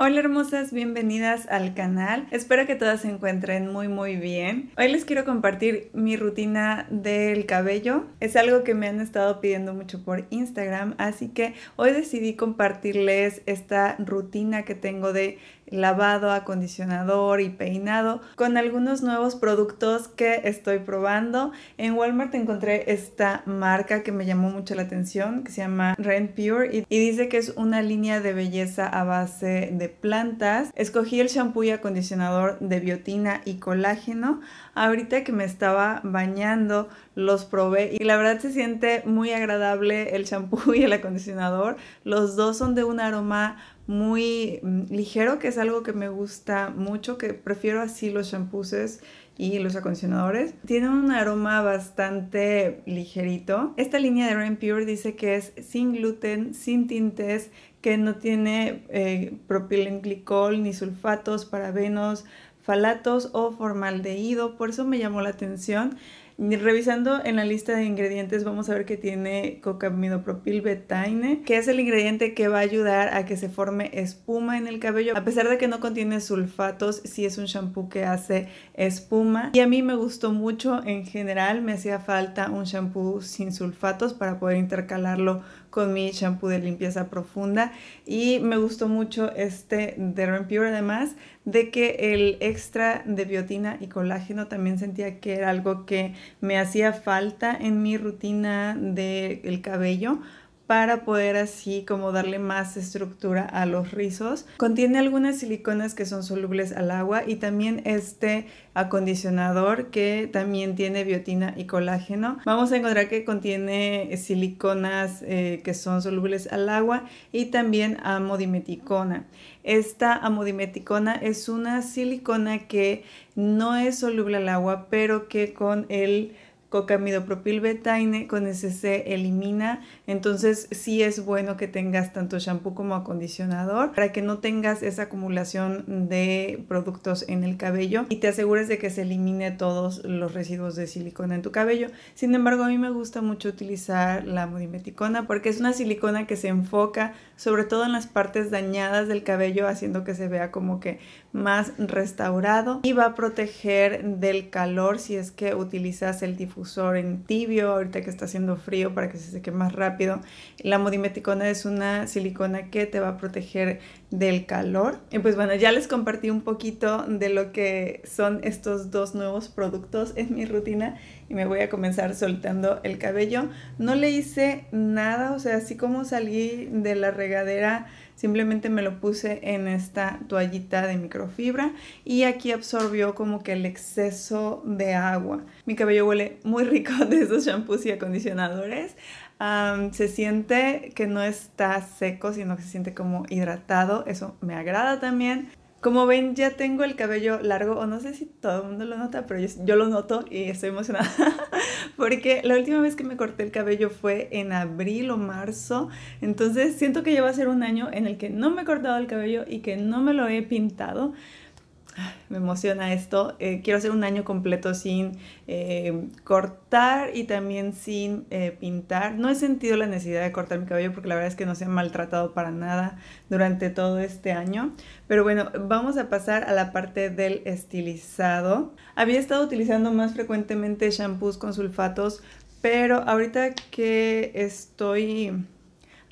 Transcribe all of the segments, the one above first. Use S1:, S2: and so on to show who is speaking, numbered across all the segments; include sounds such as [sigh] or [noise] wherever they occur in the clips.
S1: Hola hermosas, bienvenidas al canal. Espero que todas se encuentren muy muy bien. Hoy les quiero compartir mi rutina del cabello. Es algo que me han estado pidiendo mucho por Instagram, así que hoy decidí compartirles esta rutina que tengo de lavado, acondicionador y peinado con algunos nuevos productos que estoy probando. En Walmart encontré esta marca que me llamó mucho la atención que se llama Rent Pure y, dice que es una línea de belleza a base de plantas. Escogí el shampoo y acondicionador de biotina y colágeno. Ahorita que me estaba bañando los probé y la verdad se siente muy agradable el champú [laughs] y el acondicionador. Los dos son de un aroma muy mm, ligero, que es algo que me gusta mucho, que prefiero así los champuses y los acondicionadores. Tienen un aroma bastante ligerito. Esta línea de Rain Pure dice que es sin gluten, sin tintes, que no tiene eh, propilenglicol ni sulfatos, parabenos, falatos o formaldehído. Por eso me llamó la atención. Revisando en la lista de ingredientes vamos a ver que tiene cocamidopropil betaine, que es el ingrediente que va a ayudar a que se forme espuma en el cabello. A pesar de que no contiene sulfatos, sí es un shampoo que hace espuma. Y a mí me gustó mucho en general, me hacía falta un shampoo sin sulfatos para poder intercalarlo con mi shampoo de limpieza profunda y me gustó mucho este de Pure además de que el extra de biotina y colágeno también sentía que era algo que me hacía falta en mi rutina del cabello para poder así como darle más estructura a los rizos. Contiene algunas siliconas que son solubles al agua y también este acondicionador que también tiene biotina y colágeno. Vamos a encontrar que contiene siliconas eh, que son solubles al agua y también amodimeticona. Esta amodimeticona es una silicona que no es soluble al agua, pero que con el cocamidopropil betaine con ese se elimina. Entonces sí es bueno que tengas tanto shampoo como acondicionador para que no tengas esa acumulación de productos en el cabello y te asegures de que se elimine todos los residuos de silicona en tu cabello. Sin embargo, a mí me gusta mucho utilizar la modimeticona porque es una silicona que se enfoca sobre todo en las partes dañadas del cabello haciendo que se vea como que más restaurado y va a proteger del calor si es que utilizas el difusor usor en tibio, ahorita que está haciendo frío para que se seque más rápido. La modimeticona es una silicona que te va a proteger del calor. Y pues bueno, ya les compartí un poquito de lo que son estos dos nuevos productos en mi rutina y me voy a comenzar soltando el cabello. No le hice nada, o sea, así como salí de la regadera Simplemente me lo puse en esta toallita de microfibra y aquí absorbió como que el exceso de agua. Mi cabello huele muy rico [laughs] de esos shampoos y acondicionadores. se siente que no está seco, sino que se siente como hidratado. Eso me agrada también. Como ven, ya tengo el cabello largo, o no sé si todo el mundo lo nota, pero yo, lo noto y estoy emocionada [laughs] porque la última vez que me corté el cabello fue en abril o marzo, entonces siento que lleva a ser un año en el que no me he cortado el cabello y que no me lo he pintado me emociona esto. Eh, quiero hacer un año completo sin eh, cortar y también sin eh, pintar. No he sentido la necesidad de cortar mi cabello porque la verdad es que no se ha maltratado para nada durante todo este año. Pero bueno, vamos a pasar a la parte del estilizado. Había estado utilizando más frecuentemente shampoos con sulfatos, pero ahorita que estoy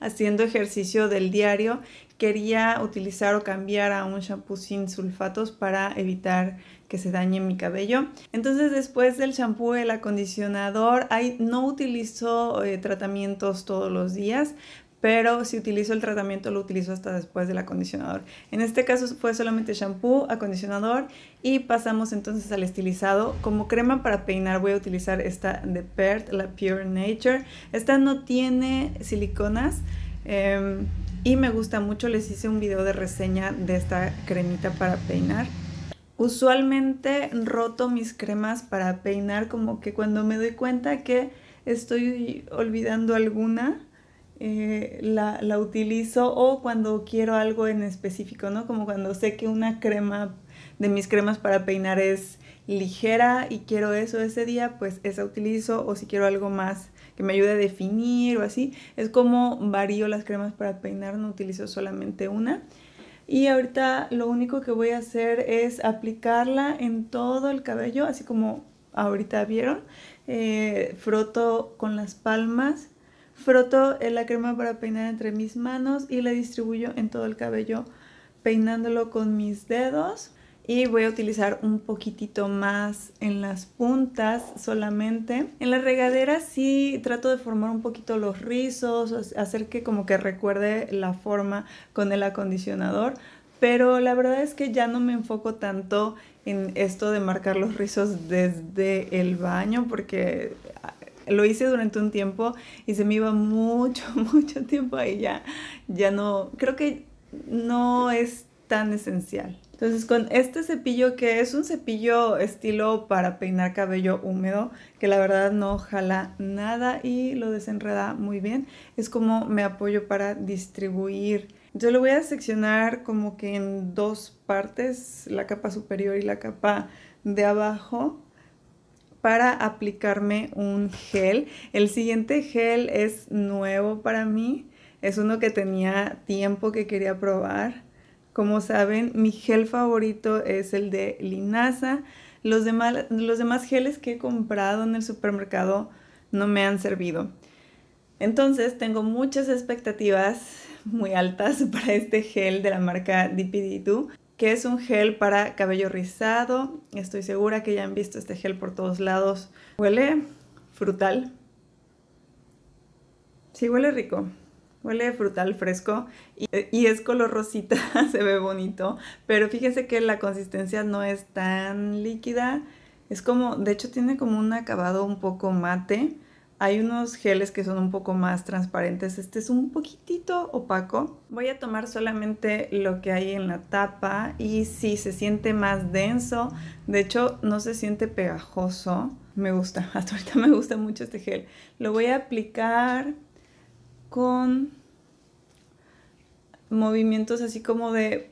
S1: haciendo ejercicio del diario, quería utilizar o cambiar a un shampoo sin sulfatos para evitar que se dañe mi cabello. Entonces después del shampoo, el acondicionador, no utilizo eh, tratamientos todos los días, pero si utilizo el tratamiento lo utilizo hasta después del acondicionador. En este caso fue solamente shampoo, acondicionador y pasamos entonces al estilizado. Como crema para peinar voy a utilizar esta de Perth la Pure Nature. Esta no tiene siliconas em, y me gusta mucho, les hice un video de reseña de esta cremita para peinar. Usualmente roto mis cremas para peinar como que cuando me doy cuenta que estoy olvidando alguna, eh, la, utilizo o cuando quiero algo en específico, ¿no? Como cuando sé que una crema de mis cremas para peinar es ligera y quiero eso ese día, pues esa utilizo o si quiero algo más que me ayude a definir o así, es como varío las cremas para peinar, no utilizo solamente una. Y ahorita lo único que voy a hacer es aplicarla en todo el cabello, así como ahorita vieron. Eh, froto con las palmas Froto la crema para peinar entre mis manos y la distribuyo en todo el cabello peinándolo con mis dedos. Y voy a utilizar un poquitito más en las puntas solamente. En la regadera sí trato de formar un poquito los rizos, hacer que como que recuerde la forma con el acondicionador. Pero la verdad es que ya no me enfoco tanto en esto de marcar los rizos desde el baño porque lo hice durante un tiempo y se me iba mucho, [laughs] mucho tiempo ahí ya. Ya no, creo que no es tan esencial. Entonces con este cepillo que es un cepillo estilo para peinar cabello húmedo, que la verdad no jala nada y lo desenreda muy bien, es como me apoyo para distribuir. Yo lo voy a seccionar como que en dos partes, la capa superior y la capa de abajo para aplicarme un gel. El siguiente gel es nuevo para mí. Es uno que tenía tiempo que quería probar. Como saben, mi gel favorito es el de linaza. Los demás, los demás geles que he comprado en el supermercado no me han servido. Entonces tengo muchas expectativas muy altas [laughs] para este gel de la marca DPD2 que es un gel para cabello rizado. Estoy segura que ya han visto este gel por todos lados. Huele frutal. Sí, huele rico. Huele frutal fresco y, es color rosita, [laughs] se ve bonito. Pero fíjense que la consistencia no es tan líquida. Es como, de hecho tiene como un acabado un poco mate. Hay unos geles que son un poco más transparentes, este es un poquitito opaco. Voy a tomar solamente lo que hay en la tapa y si se siente más denso, de hecho no se siente pegajoso. Me gusta, [laughs] hasta ahorita me gusta mucho este gel. Lo voy a aplicar con movimientos así como de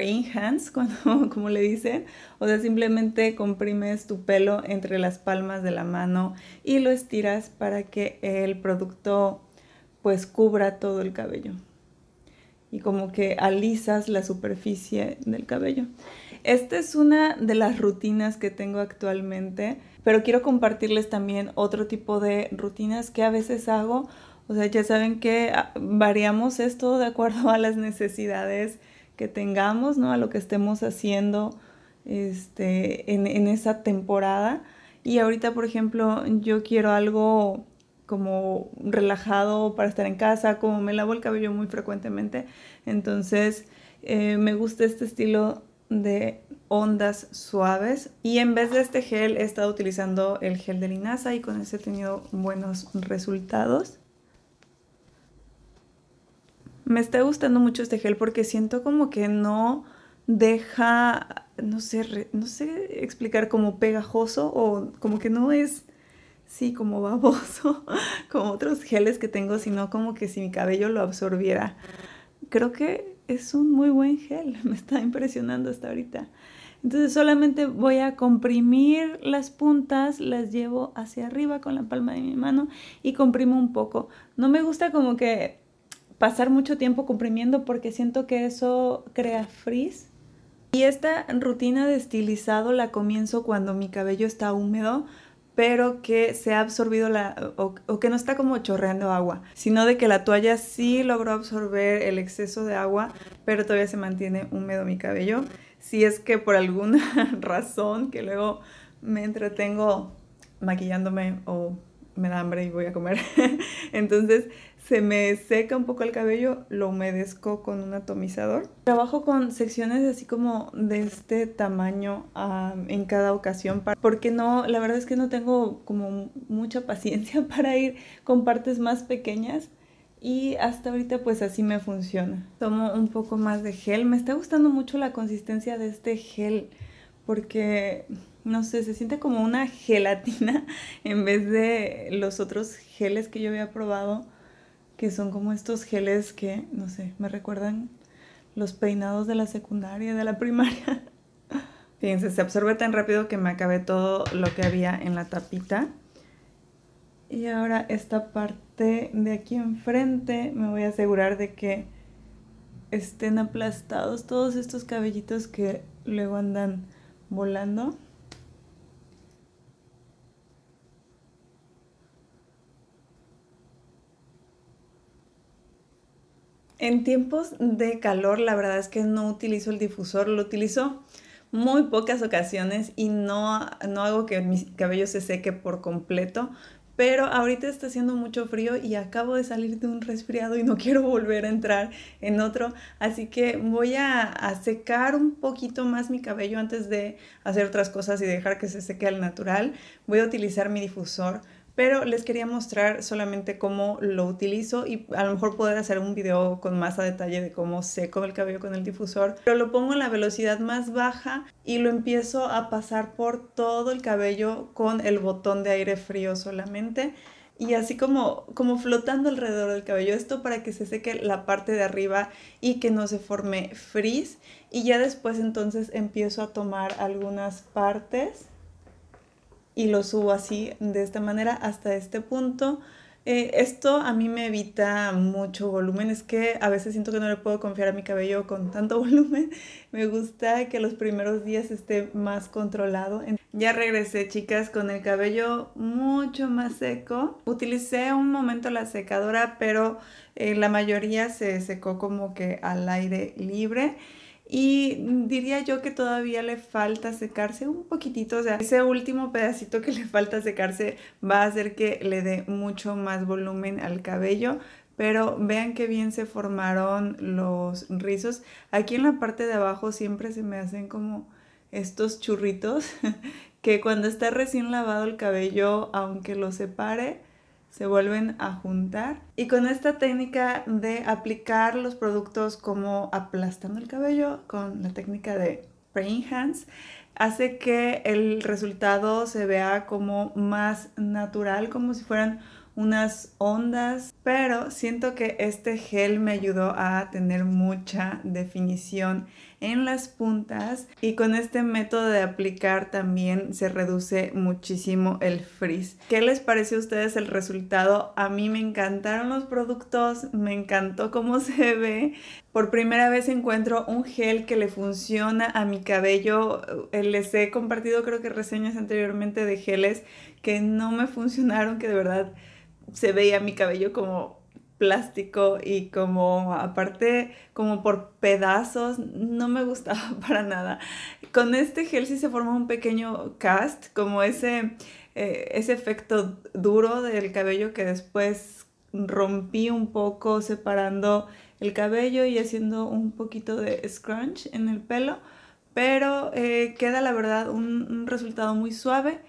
S1: enhance hands, [laughs] cuando, como le dicen. O sea, simplemente comprimes tu pelo entre las palmas de la mano y lo estiras para que el producto pues cubra todo el cabello. Y como que alisas la superficie del cabello. Esta es una de las rutinas que tengo actualmente, pero quiero compartirles también otro tipo de rutinas que a veces hago. O sea, ya saben que ah, variamos esto de acuerdo a las necesidades que tengamos, ¿no? A lo que estemos haciendo este, en, esa temporada. Y ahorita, por ejemplo, yo quiero algo como relajado para estar en casa, como me lavo el cabello muy frecuentemente. Entonces, eh, me gusta este estilo de ondas suaves. Y en vez de este gel, he estado utilizando el gel de linaza y con ese he tenido buenos resultados me está gustando mucho este gel porque siento como que no deja, no sé, no sé explicar como pegajoso o como que no es, sí, como baboso, [laughs] como otros geles que tengo, sino como que si mi cabello lo absorbiera. Creo que es un muy buen gel, [laughs] me está impresionando hasta ahorita. Entonces solamente voy a comprimir las puntas, las llevo hacia arriba con la palma de mi mano y comprimo un poco. No me gusta como que pasar mucho tiempo comprimiendo porque siento que eso crea frizz. Y esta rutina de estilizado la comienzo cuando mi cabello está húmedo, pero que se ha absorbido la, o, que no está como chorreando agua, sino de que la toalla sí logró absorber el exceso de agua, pero todavía se mantiene húmedo mi cabello. Si es que por alguna [laughs] razón que luego me entretengo maquillándome o me da hambre y voy a comer, [laughs] entonces se me seca un poco el cabello, lo humedezco con un atomizador. Trabajo con secciones así como de este tamaño en cada ocasión, porque no, la verdad es que no tengo como mucha paciencia [laughs] para ir con partes más pequeñas. Y hasta ahorita pues así me funciona. Tomo un poco más de gel. Me está gustando mucho la consistencia de este gel porque no sé, se siente como una gelatina [laughs] en vez de los otros geles que yo había probado que son como estos geles que, no sé, me recuerdan los peinados de la secundaria, de la primaria. [laughs] Fíjense, se absorbe tan rápido que me acabé todo lo que había en la tapita. Y ahora esta parte de aquí enfrente me voy a asegurar de que estén aplastados todos estos cabellitos que luego andan volando. En tiempos de calor, la verdad es que no utilizo el difusor, lo utilizo muy pocas ocasiones y no, hago que mi cabello se seque por completo. Pero ahorita está haciendo mucho frío y acabo de salir de un resfriado y no [laughs] quiero volver a entrar en otro. Así que voy a, a secar un poquito más mi cabello antes de hacer otras cosas y dejar que se seque al natural. Voy a utilizar mi difusor pero les quería mostrar solamente cómo lo utilizo y a lo mejor poder hacer un video con más a detalle de cómo seco el cabello con el difusor, pero lo pongo en la velocidad más baja y lo empiezo a pasar por todo el cabello con el botón de aire frío solamente y así como, como flotando alrededor del cabello. Esto para que se seque la parte de arriba y que no se forme frizz. Y ya después entonces empiezo a tomar algunas partes y lo subo así, de esta manera, hasta este punto. Eh, esto a mí me evita mucho volumen, es que a veces siento que no le puedo confiar a mi cabello con tanto [laughs] volumen. Me gusta que los primeros días esté más controlado. Ya regresé, chicas, con el cabello mucho más seco. Utilicé un momento la secadora, pero eh, la mayoría se secó como que al aire libre. Y diría yo que todavía le falta secarse un poquitito, o sea, ese último pedacito que [laughs] le falta secarse va a hacer que le dé mucho más volumen al cabello, pero vean qué bien se formaron los rizos. Aquí en la parte de abajo siempre se me hacen como estos churritos [laughs] que cuando está recién lavado el cabello, aunque lo separe, se vuelven a juntar. Y con esta técnica de aplicar los productos como aplastando el cabello, con la técnica de brain hands, hace que el resultado se vea como más natural, como si fueran unas ondas, pero siento que este gel me ayudó a tener mucha definición en las puntas y con este método de aplicar también se reduce muchísimo el frizz. ¿Qué les pareció a ustedes el resultado? A mí me encantaron los productos, me encantó cómo [laughs] se ve. Por primera vez encuentro un gel que le funciona a mi cabello. Eh, les he compartido creo que reseñas anteriormente de geles que no me funcionaron, que de verdad se veía mi cabello como plástico y como aparte como por pedazos no me gustaba [laughs] para nada con este gel sí se formó un pequeño cast como ese eh, ese efecto duro del cabello que después rompí un poco separando el cabello y haciendo un poquito de scrunch en el pelo pero eh, queda la verdad un, un resultado muy suave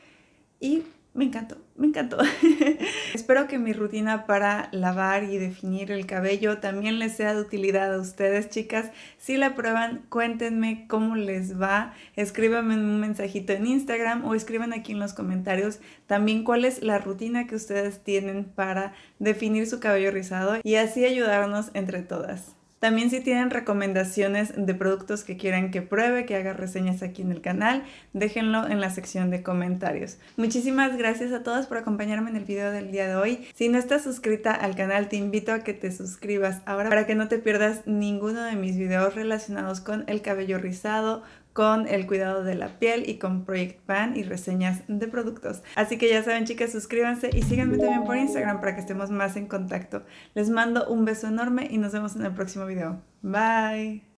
S1: y me encantó, me encantó. [laughs] Espero que mi rutina para lavar y definir el cabello también les sea de utilidad a ustedes, chicas. Si la prueban, cuéntenme cómo les va. Escríbanme un mensajito en Instagram o escriban aquí en los comentarios también cuál es la rutina que ustedes tienen para definir su cabello rizado y así ayudarnos entre todas. También si tienen recomendaciones de productos que quieran que pruebe, que haga reseñas aquí en el canal, déjenlo en la sección de comentarios. Muchísimas gracias a todos por acompañarme en el video del día de hoy. Si no estás suscrita al canal, te invito a que te suscribas ahora para que no te pierdas ninguno de mis videos relacionados con el cabello rizado, con el cuidado de la piel y con Project Pan y reseñas de productos. Así que ya saben chicas, suscríbanse y síganme también por Instagram para que estemos más en contacto. Les mando un beso enorme y nos vemos en el próximo video. Bye.